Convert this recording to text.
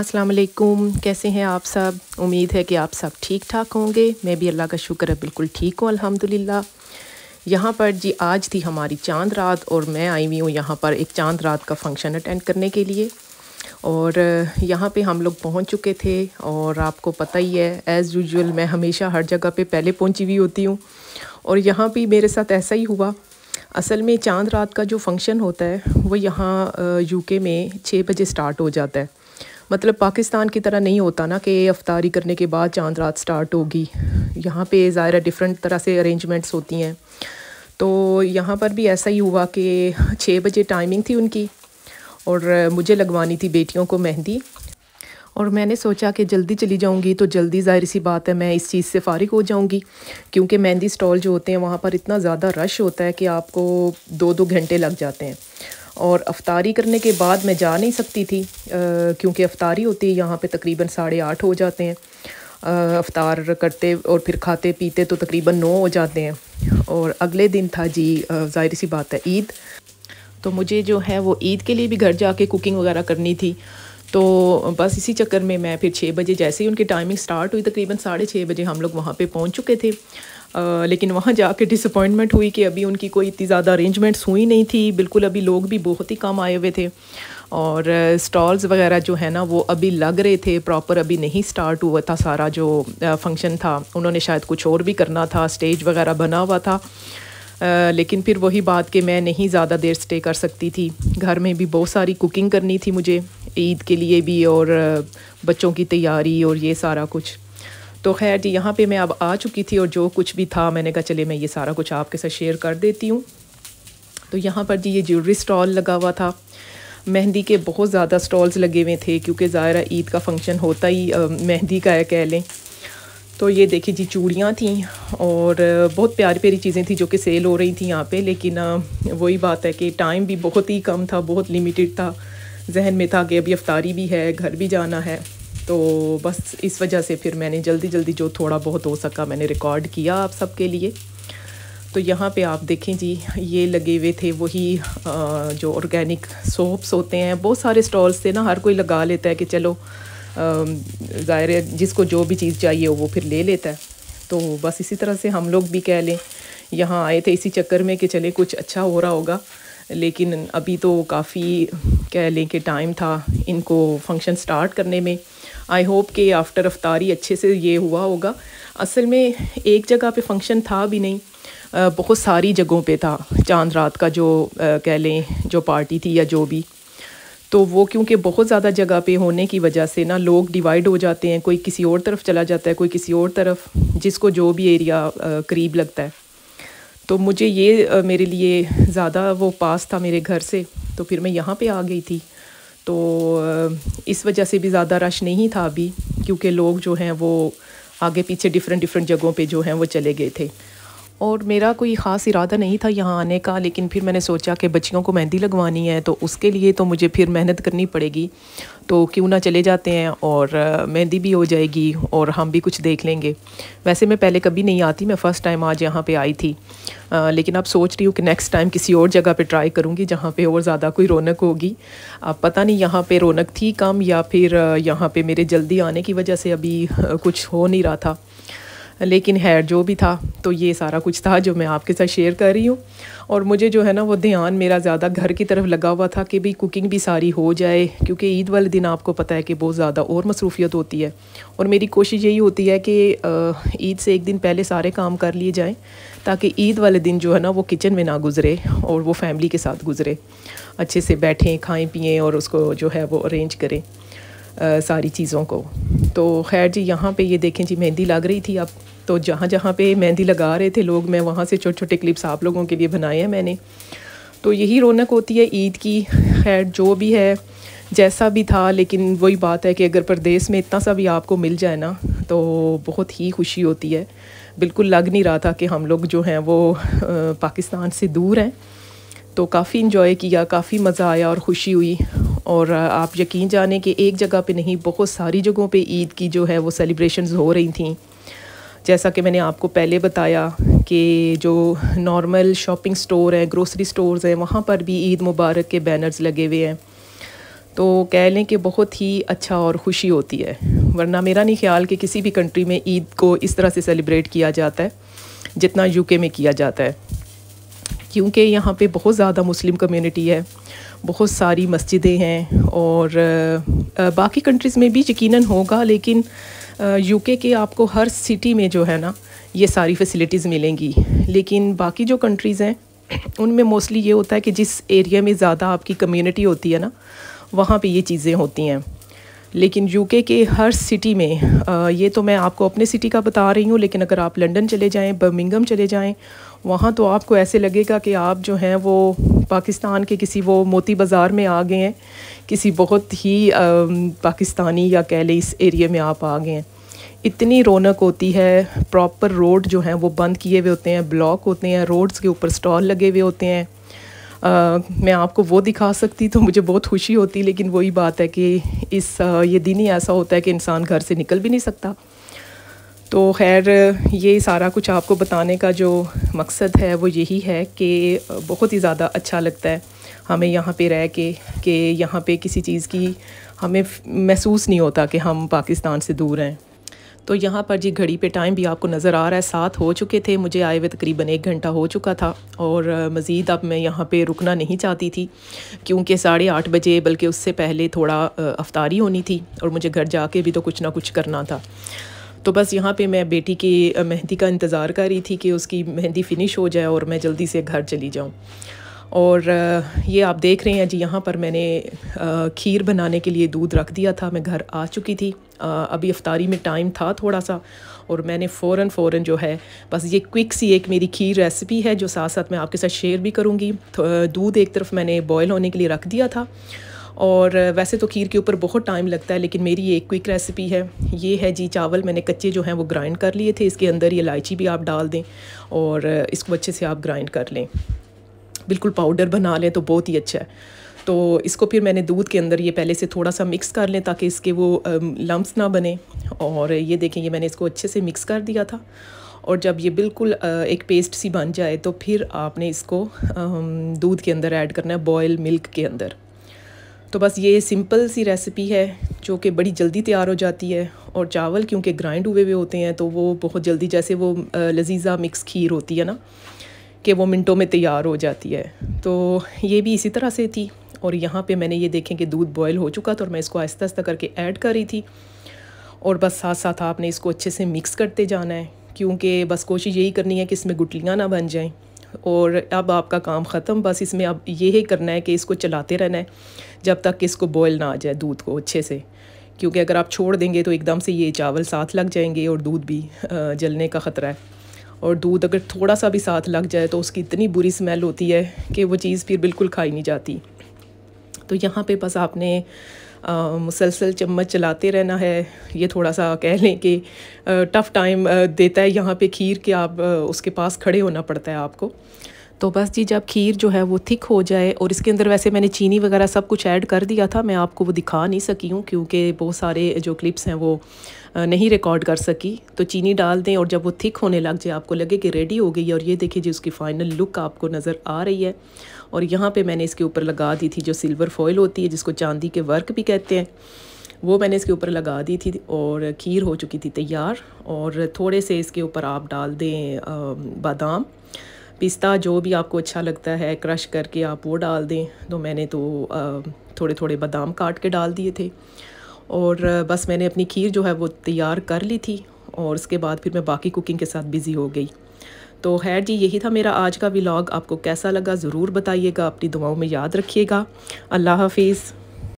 अस्सलाम वालेकुम कैसे हैं आप सब उम्मीद है कि आप सब ठीक ठाक होंगे मैं भी अल्लाह का शुक्र है बिल्कुल ठीक हूँ अल्हम्दुलिल्लाह यहाँ पर जी आज थी हमारी चांद रात और मैं आई हुई हूँ यहाँ पर एक चांद रात का फंक्शन अटेंड करने के लिए और यहाँ पे हम लोग पहुँच चुके थे और आपको पता ही है एज़ यूजल मैं हमेशा हर जगह पे पहले पहुँची हुई होती हूँ और यहाँ भी मेरे साथ ऐसा ही हुआ असल में चांद रात का जो फंक्शन होता है वो यहाँ यूके में छः बजे स्टार्ट हो जाता है मतलब पाकिस्तान की तरह नहीं होता ना कि अफ्तारी करने के बाद चांद रात स्टार्ट होगी यहाँ पे ज़ाहिर डिफरेंट तरह से अरेंजमेंट्स होती हैं तो यहाँ पर भी ऐसा ही हुआ कि छः बजे टाइमिंग थी उनकी और मुझे लगवानी थी बेटियों को मेहंदी और मैंने सोचा कि जल्दी चली जाऊंगी तो जल्दी जाहिर सी बात है मैं इस चीज़ से फ़ारिग हो जाऊंगी क्योंकि मेहंदी स्टॉल जो होते हैं वहाँ पर इतना ज़्यादा रश होता है कि आपको दो दो घंटे लग जाते हैं और अफ्तारी करने के बाद मैं जा नहीं सकती थी क्योंकि अफ्तारी होती है यहाँ पे तकरीबन साढ़े आठ हो जाते हैं अफ्तार करते और फिर खाते पीते तो तकरीबन नौ हो जाते हैं और अगले दिन था जी जाहिर सी बात है ईद तो मुझे जो है वो ईद के लिए भी घर जाके कुकिंग वगैरह करनी थी तो बस इसी चक्कर में मैं फिर छः बजे जैसे ही उनकी टाइमिंग स्टार्ट हुई तकरीबन साढ़े छः बजे हम लोग वहाँ पे पहुँच चुके थे लेकिन वहाँ जा कर डिसअपॉइंटमेंट हुई कि अभी उनकी कोई इतनी ज़्यादा अरेंजमेंट्स हुई नहीं थी बिल्कुल अभी लोग भी बहुत ही कम आए हुए थे और स्टॉल्स वगैरह जो है ना वो अभी लग रहे थे प्रॉपर अभी नहीं स्टार्ट हुआ था सारा जो फंक्शन था उन्होंने शायद कुछ और भी करना था स्टेज वगैरह बना हुआ था आ, लेकिन फिर वही बात कि मैं नहीं ज़्यादा देर स्टे कर सकती थी घर में भी बहुत सारी कुकिंग करनी थी मुझे ईद के लिए भी और बच्चों की तैयारी और ये सारा कुछ तो खैर जी यहाँ पे मैं अब आ चुकी थी और जो कुछ भी था मैंने कहा चले मैं ये सारा कुछ आपके साथ शेयर कर देती हूँ तो यहाँ पर जी ये ज्वेलरी स्टॉल लगा हुआ था मेहंदी के बहुत ज़्यादा स्टॉल्स लगे हुए थे क्योंकि ज़ाहिर ईद का फंक्शन होता ही मेहंदी का है कह लें तो ये देखिए जी चूड़ियाँ थी और बहुत प्यारी प्यारी चीज़ें थी जो कि सेल हो रही थी यहाँ पे लेकिन वही बात है कि टाइम भी बहुत ही कम था बहुत लिमिटेड था जहन में था कि अभी अफ्तारी भी है घर भी जाना है तो बस इस वजह से फिर मैंने जल्दी जल्दी जो थोड़ा बहुत हो सका मैंने रिकॉर्ड किया आप सबके लिए तो यहाँ पे आप देखें जी ये लगे हुए थे वही जो ऑर्गेनिक सोप्स होते हैं बहुत सारे स्टॉल्स थे ना हर कोई लगा लेता है कि चलो ज़ाहिर है जिसको जो भी चीज़ चाहिए वो फिर ले लेता है तो बस इसी तरह से हम लोग भी कह लें यहाँ आए थे इसी चक्कर में कि चले कुछ अच्छा हो रहा होगा लेकिन अभी तो काफ़ी कह लें कि टाइम था इनको फंक्शन स्टार्ट करने में आई होप कि आफ्टर अफ्तारी अच्छे से ये हुआ होगा असल में एक जगह पे फंक्शन था भी नहीं बहुत सारी जगहों पे था चांद रात का जो कह लें जो पार्टी थी या जो भी तो वो क्योंकि बहुत ज़्यादा जगह पे होने की वजह से ना लोग डिवाइड हो जाते हैं कोई किसी और तरफ चला जाता है कोई किसी और तरफ जिसको जो भी एरिया करीब लगता है तो मुझे ये मेरे लिए ज़्यादा वो पास था मेरे घर से तो फिर मैं यहाँ पे आ गई थी तो इस वजह से भी ज़्यादा रश नहीं था अभी क्योंकि लोग जो हैं वो आगे पीछे डिफरेंट डिफरेंट जगहों पे जो हैं वो चले गए थे और मेरा कोई ख़ास इरादा नहीं था यहाँ आने का लेकिन फिर मैंने सोचा कि बच्चियों को मेहंदी लगवानी है तो उसके लिए तो मुझे फिर मेहनत करनी पड़ेगी तो क्यों ना चले जाते हैं और मेहंदी भी हो जाएगी और हम भी कुछ देख लेंगे वैसे मैं पहले कभी नहीं आती मैं फ़र्स्ट टाइम आज यहाँ पे आई थी आ, लेकिन अब सोच रही हूँ कि नेक्स्ट टाइम किसी और जगह पे ट्राई करूँगी जहाँ पे और ज़्यादा कोई रौनक होगी अब पता नहीं यहाँ पे रौनक थी कम या फिर यहाँ पे मेरे जल्दी आने की वजह से अभी कुछ हो नहीं रहा था लेकिन है जो भी था तो ये सारा कुछ था जो मैं आपके साथ शेयर कर रही हूँ और मुझे जो है ना वो ध्यान मेरा ज़्यादा घर की तरफ लगा हुआ था कि भाई कुकिंग भी सारी हो जाए क्योंकि ईद वाले दिन आपको पता है कि बहुत ज़्यादा और मसरूफियत होती है और मेरी कोशिश यही होती है कि ईद से एक दिन पहले सारे काम कर लिए जाएँ ताकि ईद वाले दिन जो है ना वो किचन में ना गुजरे और वो फैमिली के साथ गुजरे अच्छे से बैठें खाएँ पिएँ और उसको जो है वो अरेंज करें सारी चीज़ों को तो खैर जी यहाँ पे ये देखें जी मेहंदी लग रही थी अब तो जहाँ जहाँ पे मेहंदी लगा रहे थे लोग मैं वहाँ से छोटे छोटे क्लिप्स आप लोगों के लिए बनाए हैं मैंने तो यही रौनक होती है ईद की खैर जो भी है जैसा भी था लेकिन वही बात है कि अगर प्रदेश में इतना सा भी आपको मिल जाए ना तो बहुत ही खुशी होती है बिल्कुल लग नहीं रहा था कि हम लोग जो हैं वो पाकिस्तान से दूर हैं तो काफ़ी इन्जॉय किया काफ़ी मज़ा आया और ख़ुशी हुई और आप यकीन जाने कि एक जगह पे नहीं बहुत सारी जगहों पे ईद की जो है वो सेलिब्रेशन हो रही थी जैसा कि मैंने आपको पहले बताया कि जो नॉर्मल शॉपिंग स्टोर हैं ग्रोसरी स्टोर्स हैं वहाँ पर भी ईद मुबारक के बैनर्स लगे हुए हैं तो कह लें कि बहुत ही अच्छा और खुशी होती है वरना मेरा नहीं ख्याल कि किसी भी कंट्री में ईद को इस तरह से सेलिब्रेट किया जाता है जितना यूके में किया जाता है क्योंकि यहाँ पे बहुत ज़्यादा मुस्लिम कम्युनिटी है बहुत सारी मस्जिदें हैं और बाकी कंट्रीज़ में भी यकीनन होगा लेकिन यूके के आपको हर सिटी में जो है ना ये सारी फैसिलिटीज़ मिलेंगी लेकिन बाकी जो कंट्रीज़ हैं उनमें मोस्टली ये होता है कि जिस एरिया में ज़्यादा आपकी कम्युनिटी होती है ना वहाँ पे ये चीज़ें होती हैं लेकिन यूके के हर सिटी में आ, ये तो मैं आपको अपने सिटी का बता रही हूँ लेकिन अगर आप लंदन चले जाएं बर्मिंगम चले जाएं वहाँ तो आपको ऐसे लगेगा कि आप जो हैं वो पाकिस्तान के किसी वो मोती बाज़ार में आ गए हैं किसी बहुत ही आ, पाकिस्तानी या कह इस एरिए में आप आ गए हैं इतनी रौनक होती है प्रॉपर रोड जो हैं वो बंद किए हुए होते हैं ब्लॉक होते हैं रोड्स के ऊपर स्टॉल लगे हुए होते हैं मैं आपको वो दिखा सकती तो मुझे बहुत खुशी होती लेकिन वही बात है कि इस ये दिन ही ऐसा होता है कि इंसान घर से निकल भी नहीं सकता तो खैर ये सारा कुछ आपको बताने का जो मकसद है वो यही है कि बहुत ही ज़्यादा अच्छा लगता है हमें यहाँ पे रह के कि यहाँ पे किसी चीज़ की हमें महसूस नहीं होता कि हम पाकिस्तान से दूर हैं तो यहाँ पर जी घड़ी पे टाइम भी आपको नज़र आ रहा है साथ हो चुके थे मुझे आए हुए तकरीबन एक घंटा हो चुका था और मज़ीद अब मैं यहाँ पे रुकना नहीं चाहती थी क्योंकि साढ़े आठ बजे बल्कि उससे पहले थोड़ा अफ्तारी होनी थी और मुझे घर जाके भी तो कुछ ना कुछ करना था तो बस यहाँ पे मैं बेटी की मेहंदी का इंतज़ार कर रही थी कि उसकी मेहंदी फ़िनिश हो जाए और मैं जल्दी से घर चली जाऊँ और ये आप देख रहे हैं जी यहाँ पर मैंने खीर बनाने के लिए दूध रख दिया था मैं घर आ चुकी थी अभी अफ्तारी में टाइम था थोड़ा सा और मैंने फ़ौर फ़ौर जो है बस ये क्विक सी एक मेरी खीर रेसिपी है जो साथ साथ मैं आपके साथ शेयर भी करूँगी तो, दूध एक तरफ मैंने बॉयल होने के लिए रख दिया था और वैसे तो खीर के ऊपर बहुत टाइम लगता है लेकिन मेरी ये एक क्विक रेसिपी है ये है जी चावल मैंने कच्चे जो हैं वो ग्राइंड कर लिए थे इसके अंदर ये इलायची भी आप डाल दें और इसको अच्छे से आप ग्राइंड कर लें बिल्कुल पाउडर बना लें तो बहुत ही अच्छा है तो इसको फिर मैंने दूध के अंदर ये पहले से थोड़ा सा मिक्स कर लें ताकि इसके वो लम्ब ना बने और ये देखें ये मैंने इसको अच्छे से मिक्स कर दिया था और जब ये बिल्कुल एक पेस्ट सी बन जाए तो फिर आपने इसको दूध के अंदर ऐड करना है बॉयल मिल्क के अंदर तो बस ये सिंपल सी रेसिपी है जो कि बड़ी जल्दी तैयार हो जाती है और चावल क्योंकि ग्राइंड हुए हुए होते हैं तो वो बहुत जल्दी जैसे वो लजीज़ा मिक्स खीर होती है ना कि वो मिनटों में तैयार हो जाती है तो ये भी इसी तरह से थी और यहाँ पे मैंने ये देखें कि दूध बॉयल हो चुका था और मैं इसको आहिस्ता आहिस्ता करके ऐड कर रही थी और बस साथ साथ आपने इसको अच्छे से मिक्स करते जाना है क्योंकि बस कोशिश यही करनी है कि इसमें गुटलियाँ ना बन जाएँ और अब आपका काम ख़त्म बस इसमें अब ये ही करना है कि इसको चलाते रहना है जब तक कि इसको बॉयल ना आ जाए दूध को अच्छे से क्योंकि अगर आप छोड़ देंगे तो एकदम से ये चावल साथ लग जाएंगे और दूध भी जलने का ख़तरा है और दूध अगर थोड़ा सा भी साथ लग जाए तो उसकी इतनी बुरी स्मेल होती है कि वो चीज़ फिर बिल्कुल खाई नहीं जाती तो यहाँ पे बस आपने मुसलसल चम्मच चलाते रहना है ये थोड़ा सा कह लें कि टफ़ टाइम देता है यहाँ पे खीर के आप उसके पास खड़े होना पड़ता है आपको तो बस जी जब खीर जो है वो थिक हो जाए और इसके अंदर वैसे मैंने चीनी वगैरह सब कुछ ऐड कर दिया था मैं आपको वो दिखा नहीं सकी हूँ क्योंकि बहुत सारे जो क्लिप्स हैं वो नहीं रिकॉर्ड कर सकी तो चीनी डाल दें और जब वो थिक होने लग जाए आपको लगे कि रेडी हो गई है और ये देखिए जी उसकी फ़ाइनल लुक आपको नज़र आ रही है और यहाँ पर मैंने इसके ऊपर लगा दी थी जो सिल्वर फॉयल होती है जिसको चांदी के वर्क भी कहते हैं वो मैंने इसके ऊपर लगा दी थी और खीर हो चुकी थी तैयार और थोड़े से इसके ऊपर आप डाल दें बादाम पिस्ता जो भी आपको अच्छा लगता है क्रश करके आप वो डाल दें तो मैंने तो थोड़े थोड़े बादाम काट के डाल दिए थे और बस मैंने अपनी खीर जो है वो तैयार कर ली थी और उसके बाद फिर मैं बाकी कुकिंग के साथ बिज़ी हो गई तो खैर जी यही था मेरा आज का व्लॉग आपको कैसा लगा ज़रूर बताइएगा अपनी दुआओं में याद रखिएगा अल्लाह हाफिज़